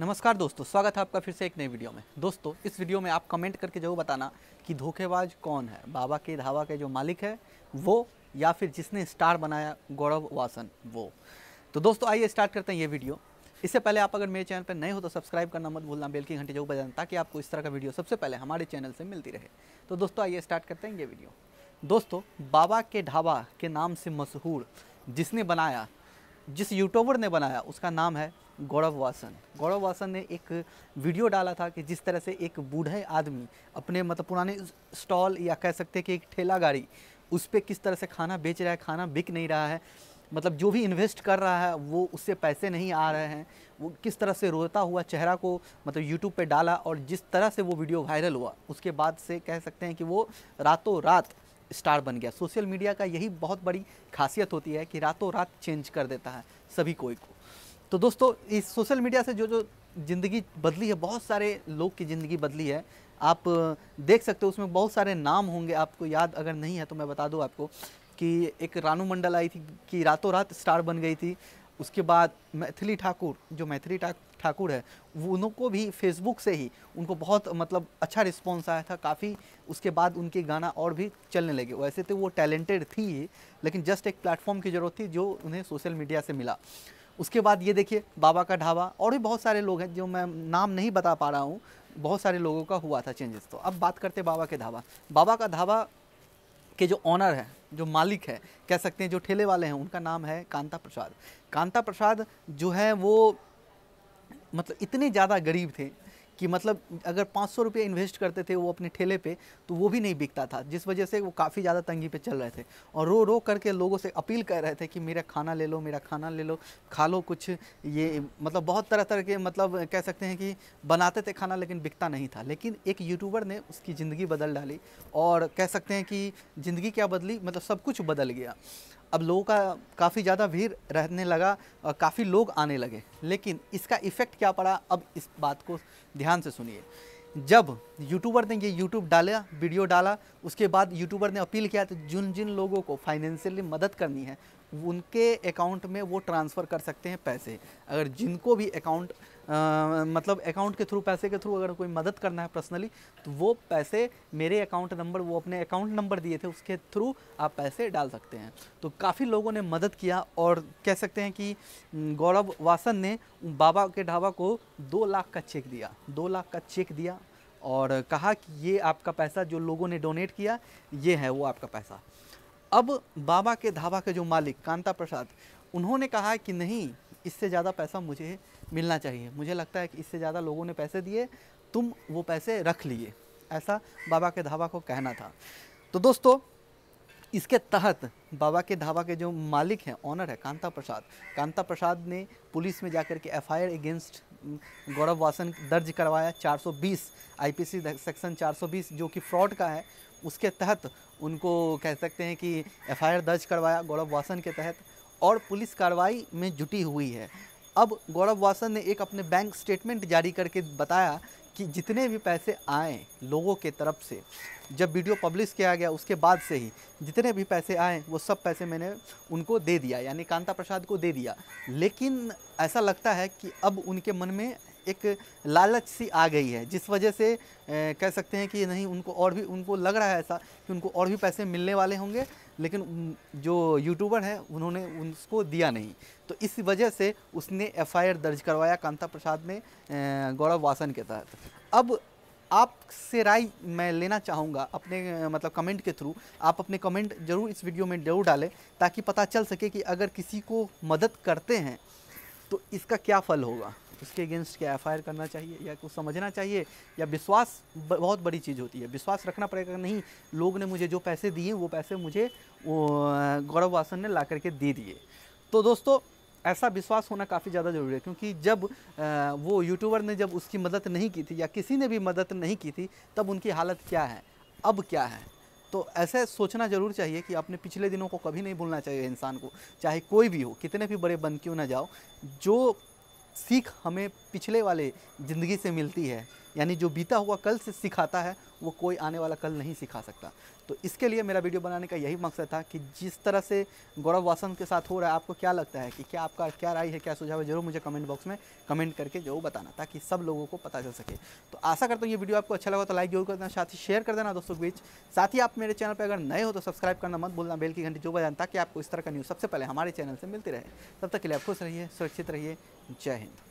नमस्कार दोस्तों स्वागत है आपका फिर से एक नए वीडियो में दोस्तों इस वीडियो में आप कमेंट करके जरूर बताना कि धोखेबाज कौन है बाबा के धावा के जो मालिक है वो या फिर जिसने स्टार बनाया गौरव वासन वो तो दोस्तों आइए स्टार्ट करते हैं ये वीडियो इससे पहले आप अगर मेरे चैनल पर नए हो तो सब्सक्राइब करना मत भूलना बेल की घंटी जरूर बजाना ताकि आपको इस तरह का वीडियो सबसे पहले हमारे चैनल से मिलती रहे तो दोस्तों आइए स्टार्ट करते हैं ये वीडियो दोस्तों बाबा के ढाबा के नाम से मशहूर जिसने बनाया जिस यूट्यूबर ने बनाया उसका नाम है गौरव वासन गौरव वासन ने एक वीडियो डाला था कि जिस तरह से एक बूढ़े आदमी अपने मतलब पुराने स्टॉल या कह सकते हैं कि एक ठेला गाड़ी उस पर किस तरह से खाना बेच रहा है खाना बिक नहीं रहा है मतलब जो भी इन्वेस्ट कर रहा है वो उससे पैसे नहीं आ रहे हैं वो किस तरह से रोता हुआ चेहरा को मतलब यूट्यूब पे डाला और जिस तरह से वो वीडियो वायरल हुआ उसके बाद से कह सकते हैं कि वो रातों रात स्टार बन गया सोशल मीडिया का यही बहुत बड़ी खासियत होती है कि रातों रात चेंज कर देता है सभी कोई को तो दोस्तों इस सोशल मीडिया से जो जो ज़िंदगी बदली है बहुत सारे लोग की ज़िंदगी बदली है आप देख सकते हो उसमें बहुत सारे नाम होंगे आपको याद अगर नहीं है तो मैं बता दूँ आपको कि एक रानू मंडल आई थी कि रातों रात स्टार बन गई थी उसके बाद मैथिली ठाकुर जो मैथिली ठाकुर ठाकुर है उनको भी फेसबुक से ही उनको बहुत मतलब अच्छा रिस्पॉन्स आया था काफ़ी उसके बाद उनके गाना और भी चलने लगे वैसे तो वो टैलेंटेड थी लेकिन जस्ट एक प्लेटफॉर्म की ज़रूरत थी जो उन्हें सोशल मीडिया से मिला उसके बाद ये देखिए बाबा का ढाबा और भी बहुत सारे लोग हैं जो मैं नाम नहीं बता पा रहा हूँ बहुत सारे लोगों का हुआ था चेंजेस तो अब बात करते बाबा के ढाबा बाबा का ढाबा के जो ऑनर है जो मालिक है कह सकते हैं जो ठेले वाले हैं उनका नाम है कांता प्रसाद कांता प्रसाद जो है वो मतलब इतने ज़्यादा गरीब थे कि मतलब अगर पाँच सौ रुपये इन्वेस्ट करते थे वो अपने ठेले पे तो वो भी नहीं बिकता था जिस वजह से वो काफ़ी ज़्यादा तंगी पे चल रहे थे और रो रो करके लोगों से अपील कर रहे थे कि मेरा खाना ले लो मेरा खाना ले लो खा लो कुछ ये मतलब बहुत तरह तरह के मतलब कह सकते हैं कि बनाते थे खाना लेकिन बिकता नहीं था लेकिन एक यूट्यूबर ने उसकी ज़िंदगी बदल डाली और कह सकते हैं कि ज़िंदगी क्या बदली मतलब सब कुछ बदल गया अब लोगों का काफ़ी ज़्यादा भीड़ रहने लगा और काफ़ी लोग आने लगे लेकिन इसका इफ़ेक्ट क्या पड़ा अब इस बात को ध्यान से सुनिए जब यूट्यूबर ने ये यूट्यूब डाला वीडियो डाला उसके बाद यूट्यूबर ने अपील किया तो जिन जिन लोगों को फाइनेंशियली मदद करनी है उनके अकाउंट में वो ट्रांसफ़र कर सकते हैं पैसे अगर जिनको भी अकाउंट मतलब अकाउंट के थ्रू पैसे के थ्रू अगर कोई मदद करना है पर्सनली तो वो पैसे मेरे अकाउंट नंबर वो अपने अकाउंट नंबर दिए थे उसके थ्रू आप पैसे डाल सकते हैं तो काफ़ी लोगों ने मदद किया और कह सकते हैं कि गौरव वासन ने बाबा के ढाबा को दो लाख का चेक दिया दो लाख का चेक दिया और कहा कि ये आपका पैसा जो लोगों ने डोनेट किया ये है वो आपका पैसा अब बाबा के ढाबा के जो मालिक कांता प्रसाद उन्होंने कहा कि नहीं इससे ज़्यादा पैसा मुझे मिलना चाहिए मुझे लगता है कि इससे ज़्यादा लोगों ने पैसे दिए तुम वो पैसे रख लिए ऐसा बाबा के धाबा को कहना था तो दोस्तों इसके तहत बाबा के ढाबा के जो मालिक हैं ऑनर है कांता प्रसाद कांता प्रसाद ने पुलिस में जाकर के एफ अगेंस्ट गौरव वासन दर्ज करवाया 420 आईपीसी सेक्शन 420 जो कि फ्रॉड का है उसके तहत उनको कह सकते हैं कि एफआईआर दर्ज करवाया गौरव वासन के तहत और पुलिस कार्रवाई में जुटी हुई है अब गौरव वासन ने एक अपने बैंक स्टेटमेंट जारी करके बताया कि जितने भी पैसे आए लोगों के तरफ से जब वीडियो पब्लिश किया गया उसके बाद से ही जितने भी पैसे आए वो सब पैसे मैंने उनको दे दिया यानी कांता प्रसाद को दे दिया लेकिन ऐसा लगता है कि अब उनके मन में एक लालच सी आ गई है जिस वजह से ए, कह सकते हैं कि नहीं उनको और भी उनको लग रहा है ऐसा कि उनको और भी पैसे मिलने वाले होंगे लेकिन जो यूट्यूबर है उन्होंने उसको दिया नहीं तो इस वजह से उसने एफआईआर दर्ज करवाया कांता प्रसाद में गौरव वासन के तहत अब आपसे राय मैं लेना चाहूँगा अपने मतलब कमेंट के थ्रू आप अपने कमेंट जरूर इस वीडियो में जरूर डालें ताकि पता चल सके कि अगर किसी को मदद करते हैं तो इसका क्या फल होगा उसके अगेंस्ट क्या एफ करना चाहिए या कुछ समझना चाहिए या विश्वास बहुत बड़ी चीज़ होती है विश्वास रखना पड़ेगा नहीं लोग ने मुझे जो पैसे दिए वो पैसे मुझे गौरव वासन ने ला करके दे दिए तो दोस्तों ऐसा विश्वास होना काफ़ी ज़्यादा ज़रूरी है क्योंकि जब वो यूट्यूबर ने जब उसकी मदद नहीं की थी या किसी ने भी मदद नहीं की थी तब उनकी हालत क्या है अब क्या है तो ऐसे सोचना ज़रूर चाहिए कि अपने पिछले दिनों को कभी नहीं भूलना चाहिए इंसान को चाहे कोई भी हो कितने भी बड़े बन क्यों ना जाओ जो सीख हमें पिछले वाले ज़िंदगी से मिलती है यानी जो बीता हुआ कल से सिखाता है वो कोई आने वाला कल नहीं सिखा सकता तो इसके लिए मेरा वीडियो बनाने का यही मकसद था कि जिस तरह से गौरव वासन के साथ हो रहा है आपको क्या लगता है कि क्या आपका क्या राय है क्या सुझाव है जरूर मुझे कमेंट बॉक्स में कमेंट करके जरूर बताना ताकि सब लोगों को पता चल सके तो आशा करता हूँ ये वीडियो आपको अच्छा लगा तो लाइक जरूर कर देना साथ ही शेयर कर देना दोस्तों के बीच साथ ही आप मेरे चैनल पर अगर नए हो तो सब्सक्राइब करना मत बोलना बेल की घंटी जो बजाना ताकि आपको इस तरह का न्यूज़ सबसे पहले हमारे चैनल से मिलती रहे तब तक के लिए आप खुश रहिए सुरक्षित रहिए जय हिंद